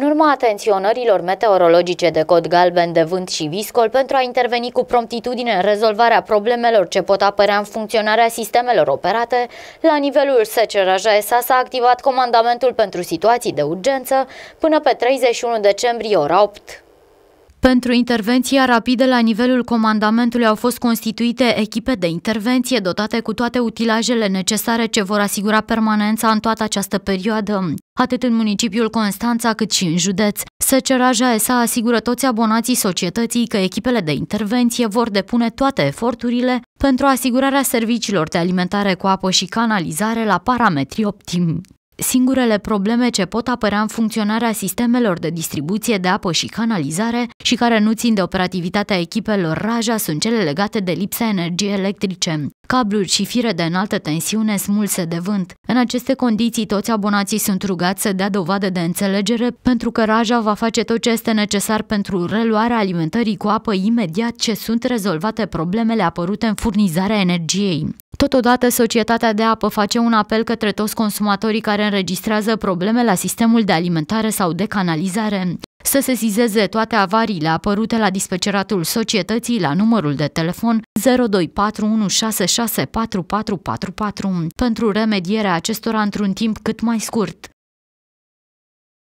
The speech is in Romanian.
În urma atenționărilor meteorologice de cod galben de vânt și viscol pentru a interveni cu promptitudine în rezolvarea problemelor ce pot apărea în funcționarea sistemelor operate, la nivelul SCRJ s-a activat comandamentul pentru situații de urgență până pe 31 decembrie ora 8. Pentru intervenția rapidă la nivelul comandamentului au fost constituite echipe de intervenție dotate cu toate utilajele necesare ce vor asigura permanența în toată această perioadă, atât în municipiul Constanța cât și în județ. Săceraja ESA asigură toți abonații societății că echipele de intervenție vor depune toate eforturile pentru asigurarea serviciilor de alimentare cu apă și canalizare la parametri optimi. Singurele probleme ce pot apărea în funcționarea sistemelor de distribuție de apă și canalizare și care nu țin de operativitatea echipelor Raja sunt cele legate de lipsa energiei electrice. Cabluri și fire de înaltă tensiune smulse de vânt. În aceste condiții, toți abonații sunt rugați să dea dovadă de înțelegere pentru că Raja va face tot ce este necesar pentru reluarea alimentării cu apă imediat ce sunt rezolvate problemele apărute în furnizarea energiei. Totodată, Societatea de Apă face un apel către toți consumatorii care înregistrează probleme la sistemul de alimentare sau de canalizare să sesizeze toate avariile apărute la dispeceratul societății la numărul de telefon 0241664444 pentru remedierea acestora într-un timp cât mai scurt.